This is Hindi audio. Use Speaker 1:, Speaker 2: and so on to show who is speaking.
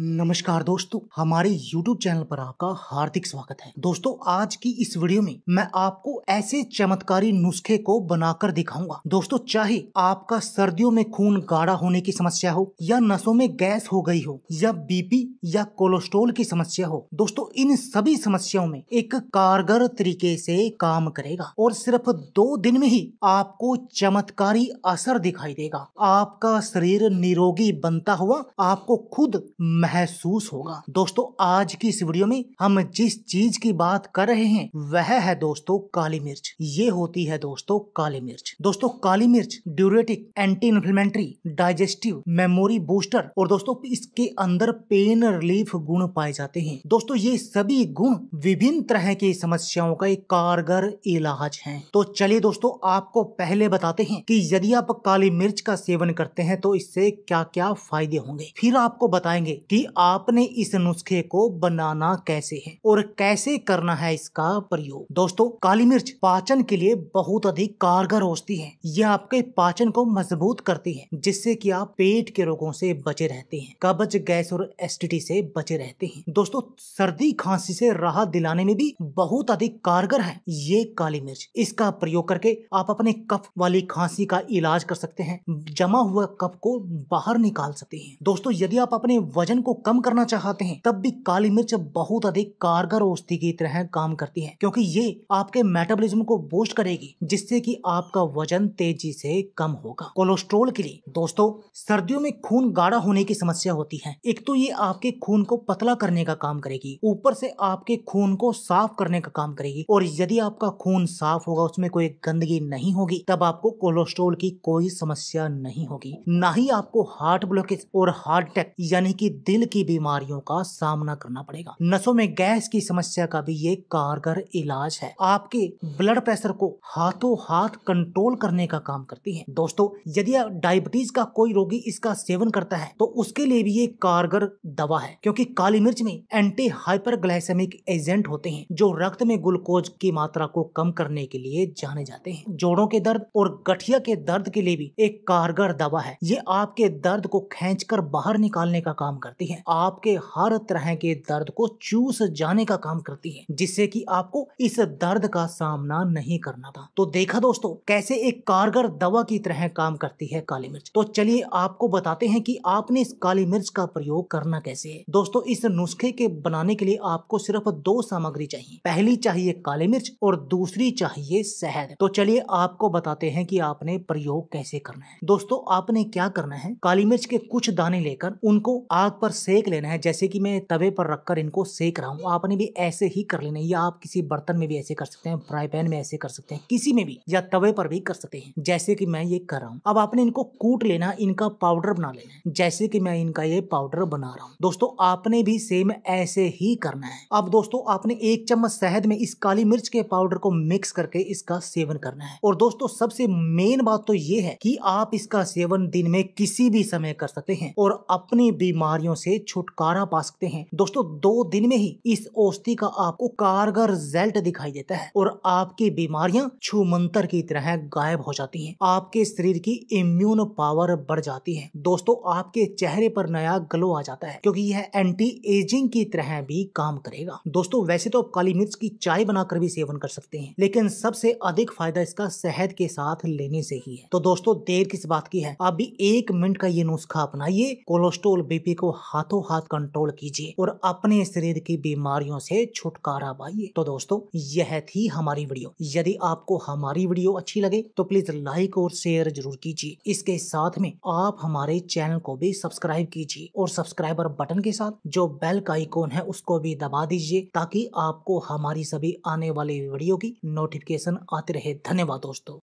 Speaker 1: नमस्कार दोस्तों हमारे YouTube चैनल पर आपका हार्दिक स्वागत है दोस्तों आज की इस वीडियो में मैं आपको ऐसे चमत्कारी नुस्खे को बनाकर दिखाऊंगा दोस्तों चाहे आपका सर्दियों में खून गाढ़ा होने की समस्या हो या नसों में गैस हो गई हो या बीपी या कोलेस्ट्रोल की समस्या हो दोस्तों इन सभी समस्याओं में एक कारगर तरीके से काम करेगा और सिर्फ दो दिन में ही आपको चमत्कारी असर दिखाई देगा आपका शरीर निरोगी बनता हुआ आपको खुद महसूस होगा दोस्तों आज की इस वीडियो में हम जिस चीज की बात कर रहे हैं वह है दोस्तों काली मिर्च ये होती है दोस्तों काली मिर्च दोस्तों काली मिर्च diuretic anti inflammatory digestive memory booster और दोस्तों इसके अंदर पेन रिलीफ गुण पाए जाते हैं दोस्तों ये सभी गुण विभिन्न तरह की समस्याओं का एक कारगर इलाज है तो चलिए दोस्तों आपको पहले बताते हैं कि यदि आप काली मिर्च का सेवन करते हैं तो इससे क्या क्या फायदे होंगे फिर आपको बताएंगे कि कि आपने इस नुस्खे को बनाना कैसे है और कैसे करना है इसका प्रयोग दोस्तों काली मिर्च पाचन के लिए बहुत अधिक कारगर होती है यह आपके पाचन को मजबूत करती है जिससे कि आप पेट के रोगों से बचे रहते हैं कब्ज गैस और एसिडिटी से बचे रहते हैं दोस्तों सर्दी खांसी से राहत दिलाने में भी बहुत अधिक कारगर है ये काली मिर्च इसका प्रयोग करके आप अपने कफ वाली खांसी का इलाज कर सकते हैं जमा हुआ कफ को बाहर निकाल सकते हैं दोस्तों यदि आप अपने वजन को कम करना चाहते हैं तब भी काली मिर्च बहुत अधिक कारगर औषधि की तरह काम करती है क्योंकि ये आपके मेटाबॉलिज्म को बूस्ट करेगी जिससे कि आपका वजन तेजी से कम होगा कोलेस्ट्रोल के लिए दोस्तों सर्दियों में खून गाढ़ा होने की समस्या होती है एक तो ये आपके खून को पतला करने का काम करेगी ऊपर से आपके खून को साफ करने का काम करेगी और यदि आपका खून साफ होगा उसमें कोई गंदगी नहीं होगी तब आपको कोलेस्ट्रोल की कोई समस्या नहीं होगी ना ही आपको हार्ट ब्लॉकेज और हार्ट अटैक यानी कि दिल दिल की बीमारियों का सामना करना पड़ेगा नसों में गैस की समस्या का भी ये कारगर इलाज है आपके ब्लड प्रेशर को हाथों हाथ कंट्रोल करने का काम करती है दोस्तों यदि डायबिटीज का कोई रोगी इसका सेवन करता है तो उसके लिए भी ये कारगर दवा है क्योंकि काली मिर्च में एंटी हाइपर एजेंट होते हैं जो रक्त में ग्लूकोज की मात्रा को कम करने के लिए जाने जाते हैं जोड़ों के दर्द और गठिया के दर्द के लिए भी एक कारगर दवा है ये आपके दर्द को खेच बाहर निकालने का काम करती है करती है आपके हर तरह के दर्द को चूस जाने का काम करती है जिससे कि आपको इस दर्द का सामना नहीं करना था तो देखा दोस्तों कैसे एक कारगर दवा की तरह काम करती है काली मिर्च तो चलिए आपको बताते हैं कि आपने इस काली मिर्च का प्रयोग करना कैसे है दोस्तों इस नुस्खे के बनाने के लिए आपको सिर्फ दो सामग्री चाहिए पहली चाहिए काली मिर्च और दूसरी चाहिए शहद तो चलिए आपको बताते हैं कि आपने प्रयोग कैसे करना है दोस्तों आपने क्या करना है काली मिर्च के कुछ दाने लेकर उनको आग पर सेक लेना है जैसे कि मैं तवे पर रखकर इनको सेक रहा हूँ आपने भी ऐसे ही कर लेना है या आप किसी बर्तन में भी ऐसे कर सकते हैं फ्राई पैन में ऐसे कर सकते हैं किसी में भी या तवे पर भी कर सकते हैं जैसे कि मैं ये कर रहा हूँ अब आपने इनको कूट लेना इनका पाउडर बना लेना है जैसे कि मैं इनका ये पाउडर बना रहा हूँ दोस्तों आपने भी सेम ऐसे ही करना है अब दोस्तों आपने एक चम्मच शहद में इस काली मिर्च के पाउडर को मिक्स करके इसका सेवन करना है और दोस्तों सबसे मेन बात तो ये है कि आप इसका सेवन दिन में किसी भी समय कर सकते हैं और अपनी बीमारियों से छुटकारा पा सकते हैं दोस्तों दो दिन में ही इस औषधि का आपको कारगर रिजल्ट दिखाई देता है और आपकी बीमारियां छुमंतर की तरह गायब हो जाती हैं आपके शरीर की इम्यून पावर बढ़ जाती है दोस्तों आपके चेहरे पर नया ग्लो आ जाता है क्योंकि यह एंटी एजिंग की तरह भी काम करेगा दोस्तों वैसे तो आप काली मिर्च की चाय बनाकर भी सेवन कर सकते हैं लेकिन सबसे अधिक फायदा इसका शहद के साथ लेने से ही है तो दोस्तों देर किस बात की है आप भी एक मिनट का ये नुस्खा अपनाइए कोलेस्ट्रोल बीपी को हाथों हाथ कंट्रोल कीजिए और अपने शरीर की बीमारियों से छुटकारा पाइए तो दोस्तों यह थी हमारी वीडियो यदि आपको हमारी वीडियो अच्छी लगे तो प्लीज लाइक और शेयर जरूर कीजिए इसके साथ में आप हमारे चैनल को भी सब्सक्राइब कीजिए और सब्सक्राइबर बटन के साथ जो बेल का आइकोन है उसको भी दबा दीजिए ताकि आपको हमारी सभी आने वाली वीडियो की नोटिफिकेशन आती रहे धन्यवाद दोस्तों